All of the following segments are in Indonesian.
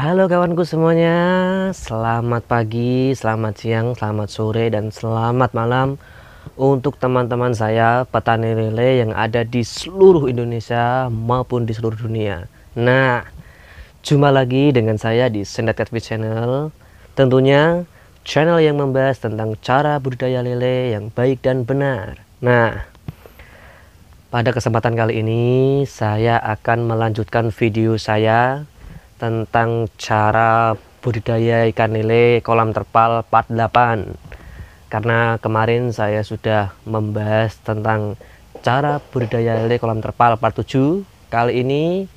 Halo kawanku semuanya, selamat pagi, selamat siang, selamat sore, dan selamat malam untuk teman-teman saya petani lele yang ada di seluruh Indonesia maupun di seluruh dunia. Nah, jumpa lagi dengan saya di Sendat Catfish Channel. Tentunya channel yang membahas tentang cara budidaya lele yang baik dan benar. Nah, pada kesempatan kali ini saya akan melanjutkan video saya tentang cara budidaya ikan lele kolam terpal part 8 karena kemarin saya sudah membahas tentang cara budidaya lele kolam terpal part 7 kali ini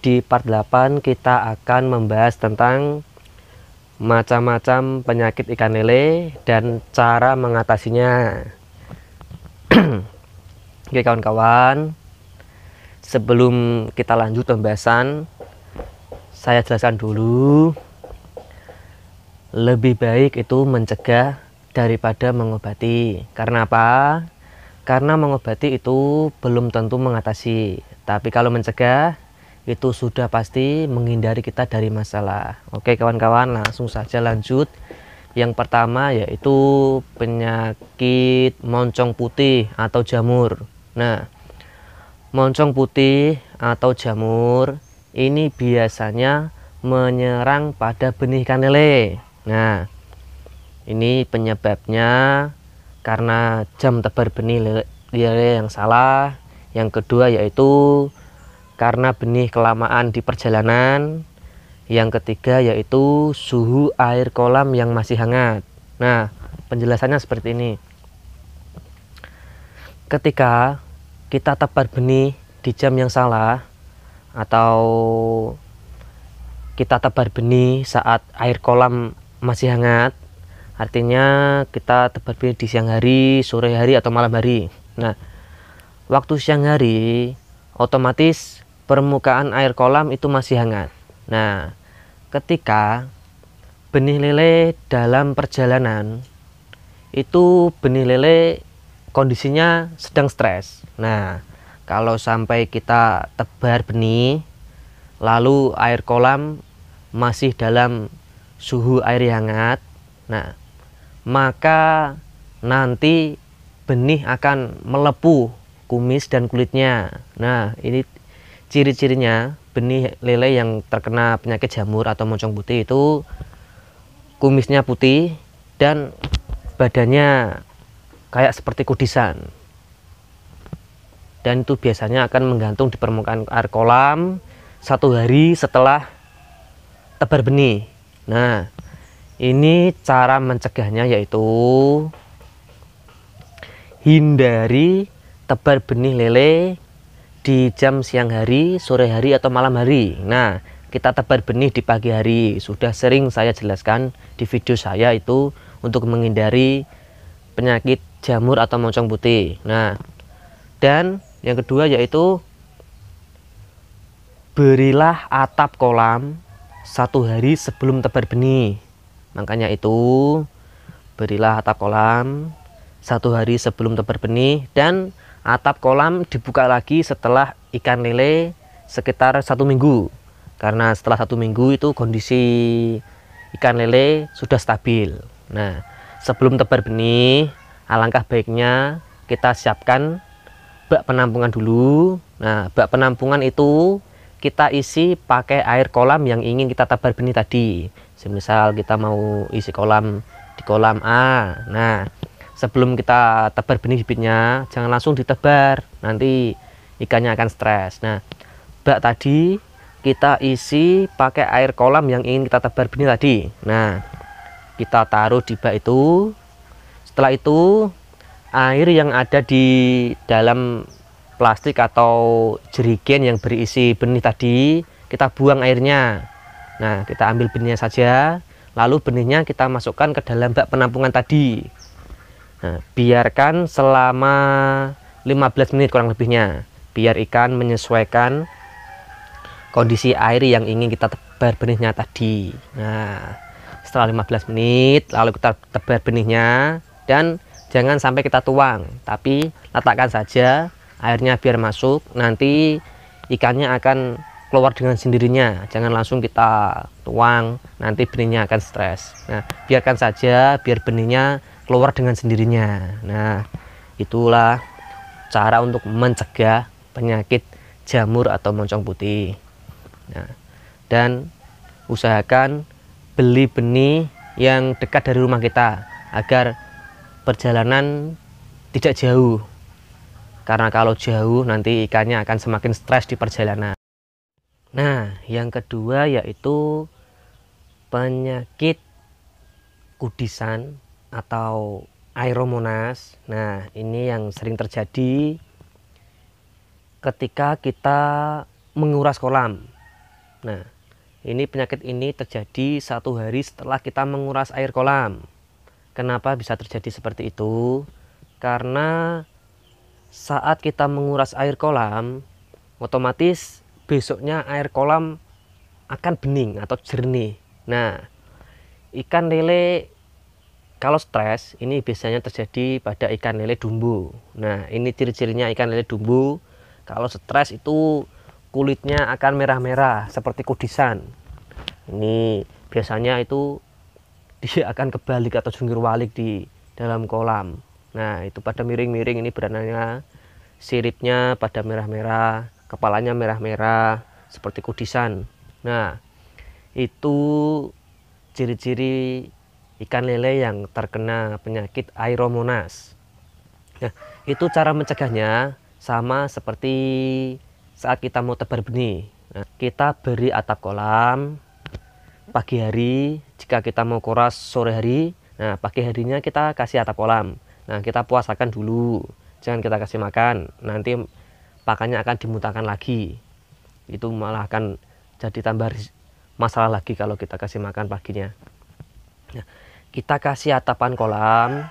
di part 8 kita akan membahas tentang macam-macam penyakit ikan lele dan cara mengatasinya oke kawan-kawan sebelum kita lanjut pembahasan saya jelaskan dulu lebih baik itu mencegah daripada mengobati karena apa karena mengobati itu belum tentu mengatasi tapi kalau mencegah itu sudah pasti menghindari kita dari masalah oke kawan-kawan langsung saja lanjut yang pertama yaitu penyakit moncong putih atau jamur. Nah, moncong putih atau jamur ini biasanya menyerang pada benih kanele. Nah, ini penyebabnya karena jam tebar benih lele yang salah. Yang kedua yaitu karena benih kelamaan di perjalanan. Yang ketiga yaitu suhu air kolam yang masih hangat. Nah, penjelasannya seperti ini. Ketika kita tebar benih di jam yang salah, atau kita tebar benih saat air kolam masih hangat artinya kita tebar benih di siang hari sore hari atau malam hari nah waktu siang hari otomatis permukaan air kolam itu masih hangat nah ketika benih lele dalam perjalanan itu benih lele kondisinya sedang stres nah kalau sampai kita tebar benih lalu air kolam masih dalam suhu air hangat nah maka nanti benih akan melepuh kumis dan kulitnya nah ini ciri-cirinya benih lele yang terkena penyakit jamur atau moncong putih itu kumisnya putih dan badannya kayak seperti kudisan dan itu biasanya akan menggantung di permukaan air kolam satu hari setelah tebar benih nah ini cara mencegahnya yaitu hindari tebar benih lele di jam siang hari, sore hari, atau malam hari. Nah, kita tebar benih di pagi hari. Sudah sering saya jelaskan di video saya itu untuk menghindari penyakit jamur atau moncong putih. Nah, dan yang kedua yaitu berilah atap kolam satu hari sebelum tebar benih makanya itu berilah atap kolam satu hari sebelum tebar benih dan atap kolam dibuka lagi setelah ikan lele sekitar satu minggu karena setelah satu minggu itu kondisi ikan lele sudah stabil nah sebelum tebar benih alangkah baiknya kita siapkan bak penampungan dulu. Nah, bak penampungan itu kita isi pakai air kolam yang ingin kita tabar benih tadi. Semisal kita mau isi kolam di kolam A. Nah, sebelum kita tebar benih bibitnya, jangan langsung ditebar. Nanti ikannya akan stres. Nah, bak tadi kita isi pakai air kolam yang ingin kita tebar benih tadi. Nah, kita taruh di bak itu. Setelah itu air yang ada di dalam plastik atau jerigen yang berisi benih tadi kita buang airnya nah kita ambil benihnya saja lalu benihnya kita masukkan ke dalam bak penampungan tadi nah, biarkan selama 15 menit kurang lebihnya biar ikan menyesuaikan kondisi air yang ingin kita tebar benihnya tadi nah setelah 15 menit lalu kita tebar benihnya dan Jangan sampai kita tuang, tapi letakkan saja airnya biar masuk. Nanti ikannya akan keluar dengan sendirinya jangan langsung kita tuang nanti benihnya akan stres nah biarkan saja biar benihnya keluar dengan sendirinya nah itulah cara untuk mencegah penyakit jamur atau moncong putih nah dan usahakan beli benih yang dekat dari rumah kita agar perjalanan tidak jauh. Karena kalau jauh nanti ikannya akan semakin stres di perjalanan. Nah, yang kedua yaitu penyakit kudisan atau aeromonas. Nah, ini yang sering terjadi ketika kita menguras kolam. Nah, ini penyakit ini terjadi satu hari setelah kita menguras air kolam. Kenapa bisa terjadi seperti itu? Karena saat kita menguras air kolam, otomatis besoknya air kolam akan bening atau jernih. Nah, ikan lele kalau stres ini biasanya terjadi pada ikan lele dumbu. Nah, ini ciri-cirinya ikan lele dumbu. Kalau stres itu kulitnya akan merah-merah seperti kudisan. Ini biasanya itu dia akan kebalik atau jungkir walik di dalam kolam nah itu pada miring-miring ini beranaknya siripnya pada merah-merah kepalanya merah-merah seperti kudisan nah itu ciri-ciri ikan lele yang terkena penyakit aeromonas nah itu cara mencegahnya sama seperti saat kita mau tebar benih nah, kita beri atap kolam pagi hari jika kita mau kuras sore hari nah pagi harinya kita kasih atap kolam nah kita puasakan dulu jangan kita kasih makan nanti pakannya akan dimuntahkan lagi itu malah akan jadi tambah masalah lagi kalau kita kasih makan paginya nah, kita kasih atapan kolam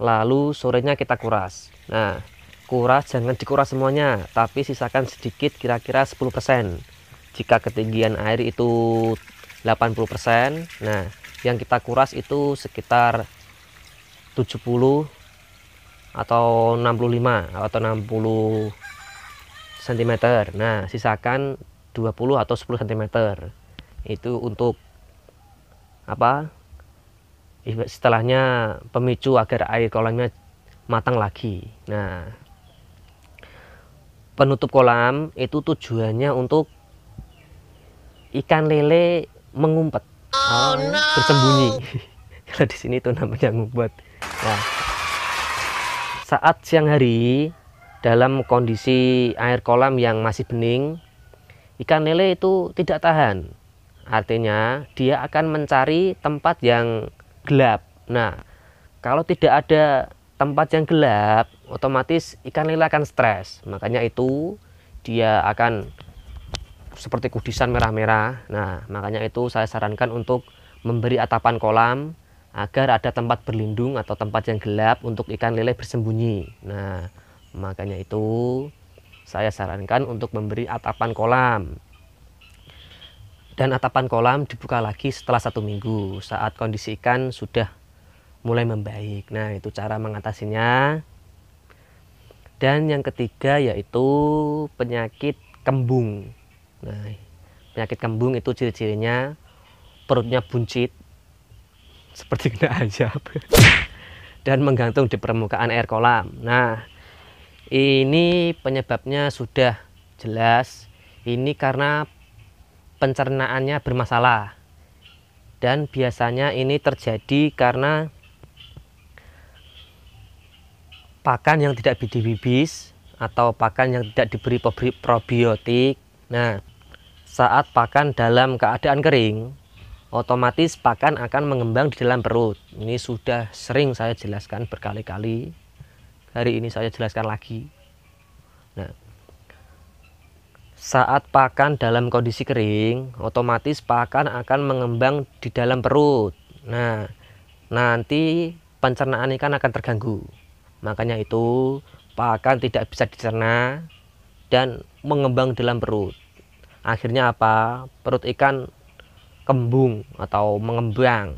lalu sorenya kita kuras nah kuras jangan dikuras semuanya tapi sisakan sedikit kira-kira 10% jika ketinggian air itu 80%. Nah, yang kita kuras itu sekitar 70 atau 65 atau 60 cm. Nah, sisakan 20 atau 10 cm. Itu untuk apa? Setelahnya pemicu agar air kolamnya matang lagi. Nah, penutup kolam itu tujuannya untuk ikan lele mengumpet oh, ah, ya. no. bersembunyi kalau di sini itu namanya ngumpet nah, saat siang hari dalam kondisi air kolam yang masih bening ikan lele itu tidak tahan artinya dia akan mencari tempat yang gelap nah kalau tidak ada tempat yang gelap otomatis ikan lele akan stres makanya itu dia akan seperti kudisan merah-merah. Nah, makanya itu saya sarankan untuk memberi atapan kolam agar ada tempat berlindung atau tempat yang gelap untuk ikan lele bersembunyi. Nah, makanya itu saya sarankan untuk memberi atapan kolam. Dan atapan kolam dibuka lagi setelah satu minggu saat kondisi ikan sudah mulai membaik. Nah, itu cara mengatasinya. Dan yang ketiga yaitu penyakit kembung. Nah, penyakit kembung itu ciri-cirinya perutnya buncit seperti kena ajab dan menggantung di permukaan air kolam. Nah, ini penyebabnya sudah jelas. Ini karena pencernaannya bermasalah. Dan biasanya ini terjadi karena pakan yang tidak dibibis atau pakan yang tidak diberi probiotik. Nah, saat pakan dalam keadaan kering otomatis pakan akan mengembang di dalam perut ini sudah sering saya jelaskan berkali-kali hari ini saya jelaskan lagi nah saat pakan dalam kondisi kering otomatis pakan akan mengembang di dalam perut nah nanti pencernaan ikan akan terganggu makanya itu pakan tidak bisa dicerna dan mengembang dalam perut akhirnya apa perut ikan kembung atau mengembang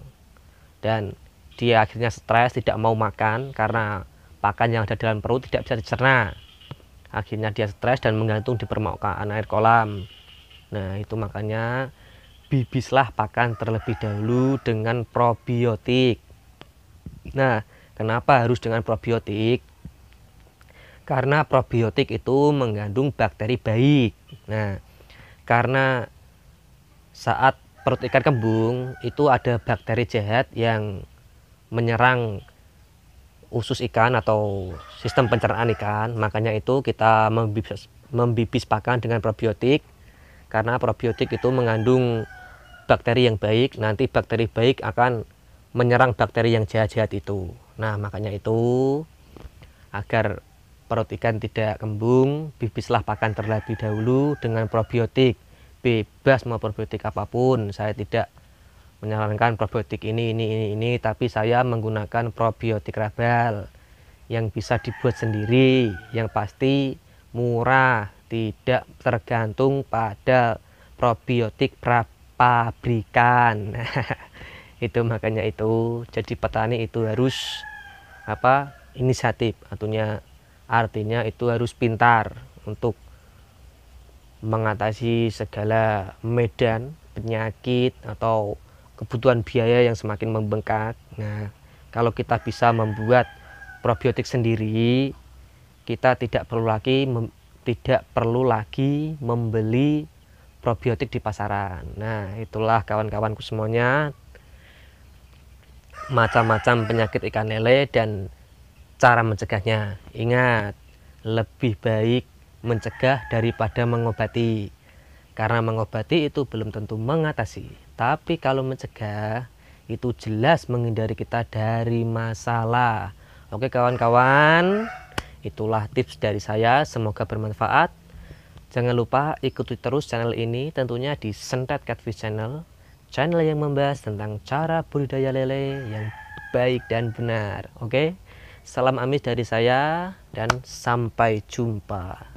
dan dia akhirnya stres tidak mau makan karena pakan yang ada di dalam perut tidak bisa dicerna akhirnya dia stres dan menggantung di permukaan air kolam nah itu makanya bibislah pakan terlebih dahulu dengan probiotik nah kenapa harus dengan probiotik karena probiotik itu mengandung bakteri baik nah karena saat perut ikan kembung itu ada bakteri jahat yang menyerang usus ikan atau sistem pencernaan ikan makanya itu kita membibis, membibis pakan dengan probiotik karena probiotik itu mengandung bakteri yang baik nanti bakteri baik akan menyerang bakteri yang jahat-jahat itu nah makanya itu agar Perut ikan tidak kembung, bibislah pakan terlebih dahulu dengan probiotik. Bebas mau probiotik apapun, saya tidak menyarankan probiotik ini, ini, ini, ini, tapi saya menggunakan probiotik rebel yang bisa dibuat sendiri, yang pasti murah, tidak tergantung pada probiotik pabrikan. itu makanya itu jadi petani itu harus apa inisiatif artinya Artinya itu harus pintar untuk mengatasi segala medan, penyakit atau kebutuhan biaya yang semakin membengkak. Nah, kalau kita bisa membuat probiotik sendiri, kita tidak perlu lagi mem, tidak perlu lagi membeli probiotik di pasaran. Nah, itulah kawan-kawanku semuanya macam-macam penyakit ikan lele dan cara mencegahnya. Ingat, lebih baik mencegah daripada mengobati. Karena mengobati itu belum tentu mengatasi. Tapi kalau mencegah itu jelas menghindari kita dari masalah. Oke kawan-kawan, itulah tips dari saya. Semoga bermanfaat. Jangan lupa ikuti terus channel ini tentunya di Sentet Catfish Channel. Channel yang membahas tentang cara budidaya lele yang baik dan benar. Oke? Okay? Salam amis dari saya dan sampai jumpa.